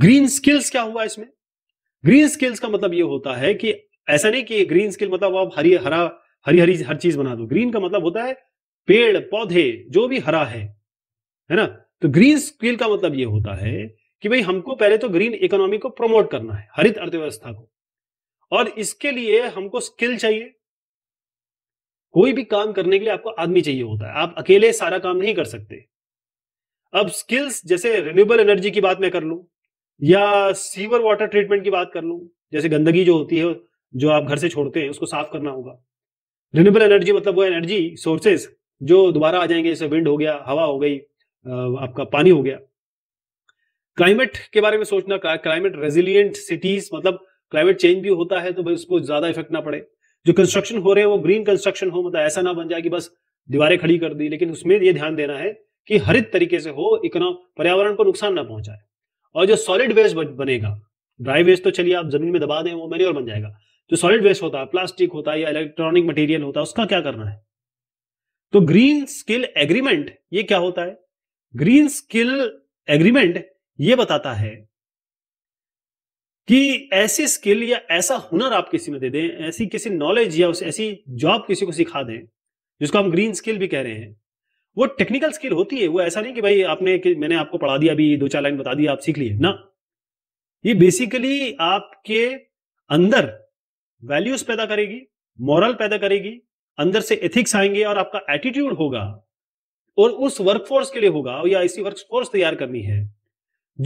green skills क्या हुआ इसमें ग्रीन स्किल्स का मतलब ये होता है कि ऐसा नहीं कि ग्रीन स्किल मतलब आप हरी हरा हरी हरी हर चीज बना दो ग्रीन का मतलब होता है पेड़ पौधे जो भी हरा है है ना तो ग्रीन स्किल का मतलब ये होता है कि भाई हमको पहले तो ग्रीन इकोनॉमी को प्रमोट करना है हरित अर्थव्यवस्था को और इसके लिए हमको स्किल चाहिए कोई भी काम करने के लिए आपको आदमी चाहिए होता है आप अकेले सारा काम नहीं कर सकते अब स्किल्स जैसे रिन्यूएबल एनर्जी की बात मैं कर लू या सीवर वाटर ट्रीटमेंट की बात कर लूं जैसे गंदगी जो होती है जो आप घर से छोड़ते हैं उसको साफ करना होगा रिन्यूएबल एनर्जी मतलब वो एनर्जी सोर्सेस जो दोबारा आ जाएंगे जैसे विंड हो गया हवा हो गई आपका पानी हो गया क्लाइमेट के बारे में सोचना क्लाइमेट रेजिलियंट सिटीज मतलब क्लाइमेट चेंज भी होता है तो भाई उसको ज्यादा इफेक्ट ना पड़े जो कंस्ट्रक्शन हो रहे हैं वो ग्रीन कंस्ट्रक्शन हो मतलब ऐसा ना बन जाए कि बस दीवारें खड़ी कर दी लेकिन उसमें ये ध्यान देना है कि हरित तरीके से हो इकोनॉम पर्यावरण को नुकसान ना पहुंचाए और जो सॉलिड वेस्ट बनेगा ड्राई वेस्ट तो चलिए आप जमीन में दबा दें वो और बन जाएगा जो सॉलिड वेस्ट होता है प्लास्टिक होता है या इलेक्ट्रॉनिक मटेरियल होता है उसका क्या करना है तो ग्रीन स्किल एग्रीमेंट ये क्या होता है ग्रीन स्किल एग्रीमेंट ये बताता है कि ऐसी स्किल या ऐसा हुनर आप किसी में दे दें ऐसी किसी नॉलेज या ऐसी जॉब किसी को सिखा दें जिसको हम ग्रीन स्किल भी कह रहे हैं वो टेक्निकल स्किल होती है वो ऐसा नहीं कि भाई आपने कि मैंने आपको पढ़ा दिया अभी दो चार लाइन बता दी आप सीख लिए ना ये बेसिकली आपके अंदर वैल्यूज पैदा करेगी मॉरल पैदा करेगी अंदर से एथिक्स आएंगे और आपका एटीट्यूड होगा और उस वर्कफोर्स के लिए होगा या ऐसी वर्कफोर्स तैयार करनी है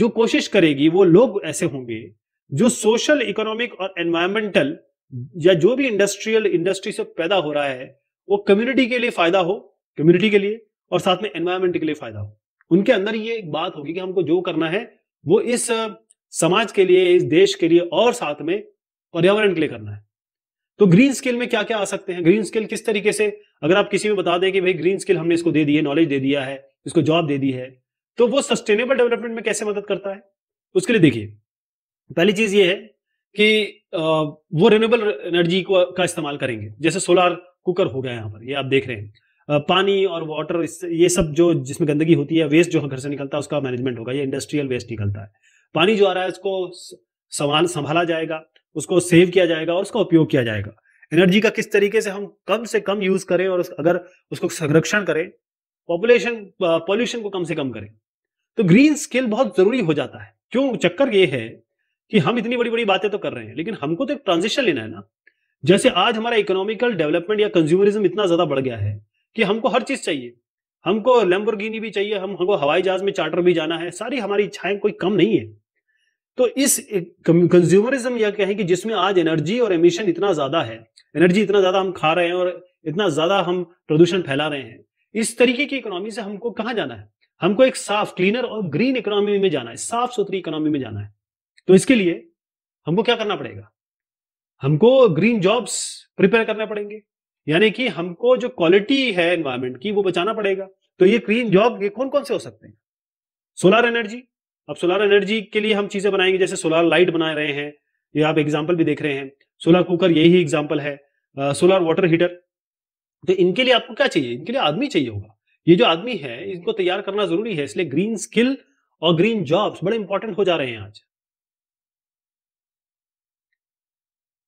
जो कोशिश करेगी वो लोग ऐसे होंगे जो सोशल इकोनॉमिक और एनवायरमेंटल या जो भी इंडस्ट्रियल इंडस्ट्री से पैदा हो रहा है वो कम्युनिटी के लिए फायदा हो कम्युनिटी के लिए और साथ में एनवायरमेंट के लिए फायदा हो उनके अंदर ये एक बात होगी कि हमको जो करना है वो इस समाज के लिए इस देश के लिए और साथ में पर्यावरण के लिए करना है तो ग्रीन स्किल में क्या क्या आ सकते हैं ग्रीन स्किल किस तरीके से अगर आप किसी में बता दें कि भाई ग्रीन स्किल हमने इसको दे दी है नॉलेज दे दिया है इसको जॉब दे दी है तो वो सस्टेनेबल डेवलपमेंट में कैसे मदद करता है उसके लिए देखिए पहली चीज ये है कि वो रिन्यूएबल एनर्जी का इस्तेमाल करेंगे जैसे सोलार कुकर हो गया यहाँ पर ये आप देख रहे हैं पानी और वाटर ये सब जो जिसमें गंदगी होती है वेस्ट जो घर से निकलता है उसका मैनेजमेंट होगा ये इंडस्ट्रियल वेस्ट निकलता है पानी जो आ रहा है उसको संभाल संभाला जाएगा उसको सेव किया जाएगा और उसका उपयोग किया जाएगा एनर्जी का किस तरीके से हम कम से कम यूज करें और अगर उसको संरक्षण करें पॉपुलेशन पॉल्यूशन को कम से कम करें तो ग्रीन स्केल बहुत जरूरी हो जाता है क्यों चक्कर ये है कि हम इतनी बड़ी बड़ी बातें तो कर रहे हैं लेकिन हमको तो एक ट्रांजिशन लेना है ना जैसे आज हमारा इकोनॉमिकल डेवलपमेंट या कंज्यूमरिज्म इतना ज्यादा बढ़ गया है कि हमको हर चीज चाहिए हमको लैम्बोर्गिनी भी चाहिए हम हमको हवाई जहाज में चार्टर भी जाना है सारी हमारी इच्छाएं कोई कम नहीं है तो इस कंज्यूमरिज्म या कहें कि जिसमें आज एनर्जी और एमिशन इतना ज्यादा है एनर्जी इतना ज्यादा हम खा रहे हैं और इतना ज्यादा हम प्रदूषण फैला रहे हैं इस तरीके की इकोनॉमी से हमको कहाँ जाना है हमको एक साफ क्लीनर और ग्रीन इकोनॉमी में जाना है साफ सुथरी इकोनॉमी में जाना है तो इसके लिए हमको क्या करना पड़ेगा हमको ग्रीन जॉब्स प्रिपेयर करने पड़ेंगे यानी कि हमको जो क्वालिटी है एनवायरमेंट की वो बचाना पड़ेगा तो ये क्लीन जॉब ये कौन कौन से हो सकते हैं सोलर एनर्जी अब सोलर एनर्जी के लिए हम चीजें बनाएंगे जैसे सोलर लाइट बना रहे हैं ये आप एग्जाम्पल भी देख रहे हैं सोलर कुकर यही एग्जाम्पल है सोलर वाटर हीटर तो इनके लिए आपको क्या चाहिए इनके लिए आदमी चाहिए होगा ये जो आदमी है इनको तैयार करना जरूरी है इसलिए ग्रीन स्किल और ग्रीन जॉब्स बड़े इंपॉर्टेंट हो जा रहे हैं आज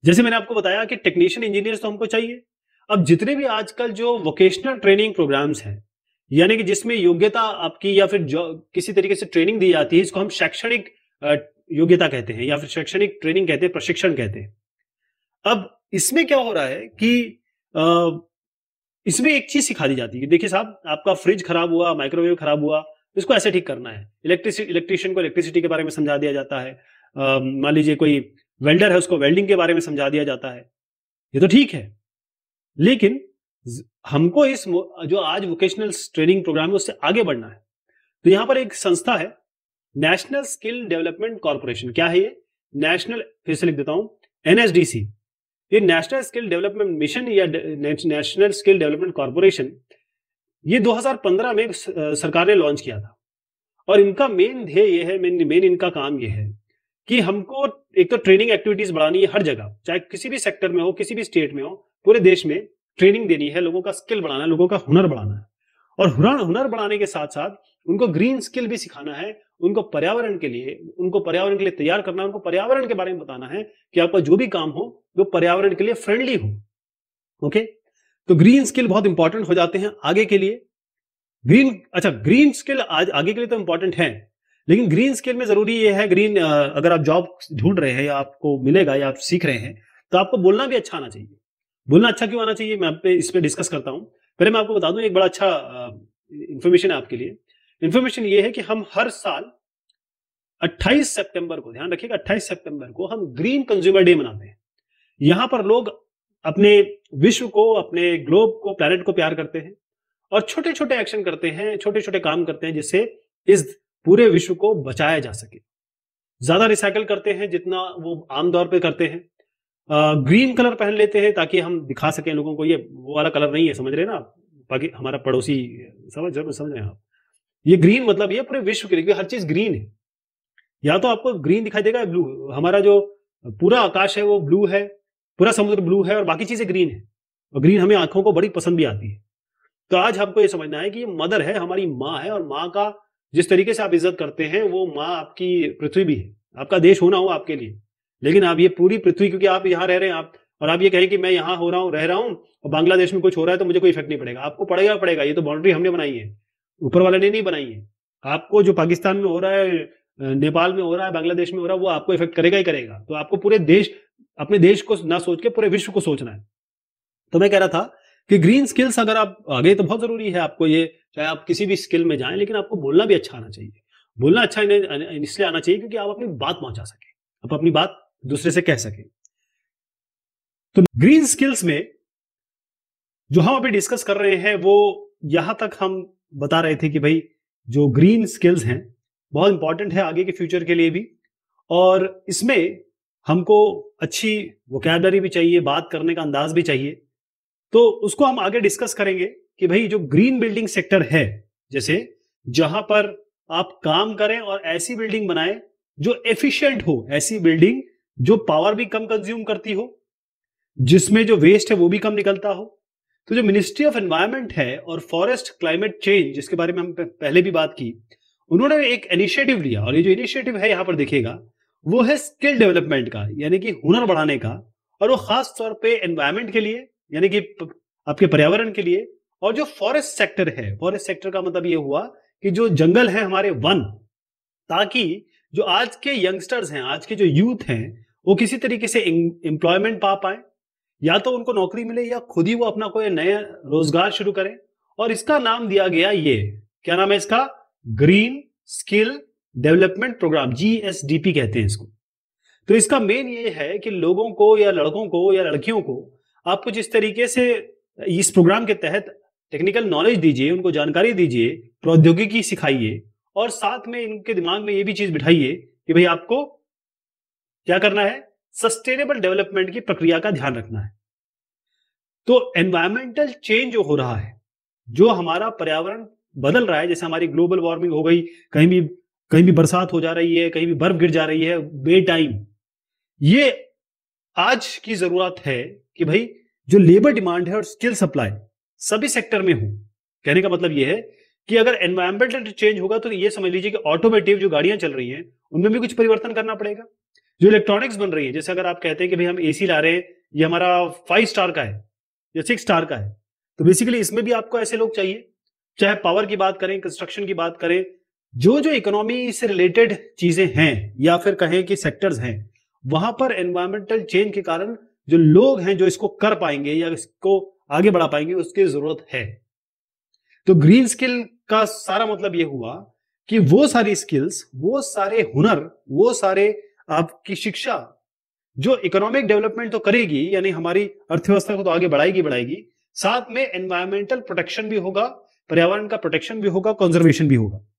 जैसे मैंने आपको बताया कि टेक्नीशियन इंजीनियर तो हमको चाहिए अब जितने भी आजकल जो वोकेशनल ट्रेनिंग प्रोग्राम्स हैं यानी कि जिसमें योग्यता आपकी या फिर जो किसी तरीके से ट्रेनिंग दी जाती है इसको हम शैक्षणिक योग्यता कहते हैं या फिर शैक्षणिक ट्रेनिंग कहते हैं प्रशिक्षण कहते हैं अब इसमें क्या हो रहा है कि इसमें एक चीज सिखा दी जाती है देखिए साहब आपका फ्रिज खराब हुआ माइक्रोवेव खराब हुआ इसको ऐसे ठीक करना है इलेक्ट्रिसिटी इलेक्ट्रिशियन को इलेक्ट्रिसिटी के बारे में समझा दिया जाता है मान लीजिए कोई वेल्डर है उसको वेल्डिंग के बारे में समझा दिया जाता है ये तो ठीक है लेकिन हमको इस जो आज वोकेशनल ट्रेनिंग प्रोग्राम है उससे आगे बढ़ना है तो यहां पर एक संस्था है नेशनल स्किल डेवलपमेंट कॉरपोरेशन क्या है ये नेशनल फिर से लिख देता हूं एनएसडीसी ये नेशनल स्किल डेवलपमेंट मिशन या नेशनल स्किल डेवलपमेंट कॉरपोरेशन ये 2015 में सरकार ने लॉन्च किया था और इनका मेन ध्येय ये है मेन मेन इनका काम ये है कि हमको एक तो ट्रेनिंग एक्टिविटीज बढ़ानी है हर जगह चाहे किसी भी सेक्टर में हो किसी भी स्टेट में हो पूरे देश में ट्रेनिंग देनी है लोगों का स्किल बढ़ाना है लोगों का हुनर बढ़ाना है और हुनर हुनर बढ़ाने के साथ साथ उनको ग्रीन स्किल भी सिखाना है उनको पर्यावरण के लिए उनको पर्यावरण के लिए तैयार करना है उनको पर्यावरण के बारे में बताना है कि आपका जो भी काम हो वो पर्यावरण के लिए फ्रेंडली हो ओके तो ग्रीन स्किल बहुत इंपॉर्टेंट हो जाते हैं आगे के लिए ग्रीन अच्छा ग्रीन स्किल आज आगे के लिए तो इंपॉर्टेंट है लेकिन ग्रीन स्किल में जरूरी यह है ग्रीन अगर आप जॉब ढूंढ रहे हैं या आपको मिलेगा या आप सीख रहे हैं तो आपको बोलना भी अच्छा आना चाहिए बोलना अच्छा क्यों आना चाहिए मैं आप पे इस पर डिस्कस करता हूँ पहले मैं आपको बता दूं एक बड़ा अच्छा इन्फॉर्मेशन है आपके लिए इन्फॉर्मेशन ये है कि हम हर साल 28 सितंबर को ध्यान रखिएगा 28 सितंबर को हम ग्रीन कंज्यूमर डे मनाते हैं यहां पर लोग अपने विश्व को अपने ग्लोब को प्लैनेट को प्यार करते हैं और छोटे छोटे एक्शन करते हैं छोटे छोटे काम करते हैं जिससे इस पूरे विश्व को बचाया जा सके ज्यादा रिसाइकल करते हैं जितना वो आमतौर पर करते हैं ग्रीन कलर पहन लेते हैं ताकि हम दिखा सकें लोगों को ये वो वाला कलर नहीं है समझ रहे ना बाकी हमारा पड़ोसी समझ जरूर समझ रहे हैं आप ये ग्रीन मतलब ये पूरे विश्व के लिए हर चीज ग्रीन है या तो आपको ग्रीन दिखाई देगा ब्लू हमारा जो पूरा आकाश है वो ब्लू है पूरा समुद्र ब्लू है और बाकी चीजें ग्रीन है और ग्रीन हमें आंखों को बड़ी पसंद भी आती है तो आज हमको ये समझना है कि ये मदर है हमारी माँ है और माँ का जिस तरीके से आप इज्जत करते हैं वो माँ आपकी पृथ्वी भी है आपका देश होना हो आपके लिए लेकिन आप ये पूरी पृथ्वी क्योंकि आप यहाँ रह रहे हैं आप और आप ये कहें कि मैं यहाँ हो रहा हूँ रह रहा हूँ और बांग्लादेश में कुछ हो रहा है तो मुझे कोई इफेक्ट नहीं पड़ेगा आपको पड़ेगा पड़ेगा ये तो बाउंड्री हमने बनाई है ऊपर वाले ने नहीं बनाई है आपको जो पाकिस्तान में हो रहा है नेपाल में हो रहा है बांग्लादेश में हो रहा है वो आपको इफेक्ट करेगा ही करेगा तो आपको पूरे देश अपने देश को ना सोच के पूरे विश्व को सोचना है तो मैं कह रहा था कि ग्रीन स्किल्स अगर आप आगे तो बहुत जरूरी है आपको ये चाहे आप किसी भी स्किल में जाएं लेकिन आपको बोलना भी अच्छा आना चाहिए बोलना अच्छा इसलिए आना चाहिए क्योंकि आप अपनी बात पहुंचा सके आप अपनी बात दूसरे से कह सके तो ग्रीन स्किल्स में जो हम अभी डिस्कस कर रहे हैं वो यहां तक हम बता रहे थे कि भाई जो ग्रीन स्किल्स हैं बहुत इंपॉर्टेंट है आगे के फ्यूचर के लिए भी और इसमें हमको अच्छी वोकैबलरी भी चाहिए बात करने का अंदाज भी चाहिए तो उसको हम आगे डिस्कस करेंगे कि भाई जो ग्रीन बिल्डिंग सेक्टर है जैसे जहां पर आप काम करें और ऐसी बिल्डिंग बनाएं जो एफिशिएंट हो ऐसी बिल्डिंग जो पावर भी कम कंज्यूम करती हो जिसमें जो वेस्ट है वो भी कम निकलता हो तो जो मिनिस्ट्री ऑफ एनवायरमेंट है और फॉरेस्ट क्लाइमेट चेंज जिसके बारे में हम पहले भी बात की उन्होंने एक इनिशिएटिव लिया और ये जो इनिशिएटिव है यहां पर देखिएगा वो है स्किल डेवलपमेंट का यानी कि हुनर बढ़ाने का और वो खास तौर पे एनवायरमेंट के लिए यानी कि आपके पर्यावरण के लिए और जो फॉरेस्ट सेक्टर है फॉरेस्ट सेक्टर का मतलब ये हुआ कि जो जंगल है हमारे वन ताकि जो आज के यंगस्टर्स हैं आज के जो यूथ हैं वो किसी तरीके से एम्प्लॉयमेंट पा पाए या तो उनको नौकरी मिले या खुद ही वो अपना कोई नया रोजगार शुरू करें और इसका नाम दिया गया ये क्या नाम है इसका ग्रीन स्किल डेवलपमेंट प्रोग्राम जी कहते हैं इसको तो इसका मेन ये है कि लोगों को या लड़कों को या लड़कियों को आपको जिस तरीके से इस प्रोग्राम के तहत टेक्निकल नॉलेज दीजिए उनको जानकारी दीजिए प्रौद्योगिकी सिखाइए और साथ में इनके दिमाग में ये भी चीज बिठाइए कि भाई आपको क्या करना है सस्टेनेबल डेवलपमेंट की प्रक्रिया का ध्यान रखना है तो एनवायरमेंटल चेंज जो हो रहा है जो हमारा पर्यावरण बदल रहा है जैसे हमारी ग्लोबल वार्मिंग हो गई कहीं भी कहीं भी बरसात हो जा रही है कहीं भी बर्फ गिर जा रही है बे टाइम ये आज की जरूरत है कि भाई जो लेबर डिमांड है और स्किल सप्लाई सभी सेक्टर में हो कहने का मतलब यह है कि अगर एनवायरमेंटल चेंज होगा तो ये समझ लीजिए कि ऑटोमेटिव जो गाड़ियां चल रही हैं उनमें भी कुछ परिवर्तन करना पड़ेगा जो इलेक्ट्रॉनिक्स बन रही है जैसे अगर आप कहते हैं कि भाई हम एसी ला रहे हैं ये हमारा फाइव स्टार का है या सिक्स स्टार का है तो बेसिकली इसमें भी आपको ऐसे लोग चाहिए चाहे पावर की बात करें कंस्ट्रक्शन की बात करें जो जो इकोनॉमी से रिलेटेड चीजें हैं या फिर कहें कि सेक्टर्स हैं वहां पर एनवायरमेंटल चेंज के कारण जो लोग हैं जो इसको कर पाएंगे या इसको आगे बढ़ा पाएंगे उसकी जरूरत है तो ग्रीन स्किल का सारा मतलब ये हुआ कि वो सारी स्किल्स वो सारे हुनर वो सारे आपकी शिक्षा जो इकोनॉमिक डेवलपमेंट तो करेगी यानी हमारी अर्थव्यवस्था को तो आगे बढ़ाएगी बढ़ाएगी साथ में एनवायरमेंटल प्रोटेक्शन भी होगा पर्यावरण का प्रोटेक्शन भी होगा कंजर्वेशन भी होगा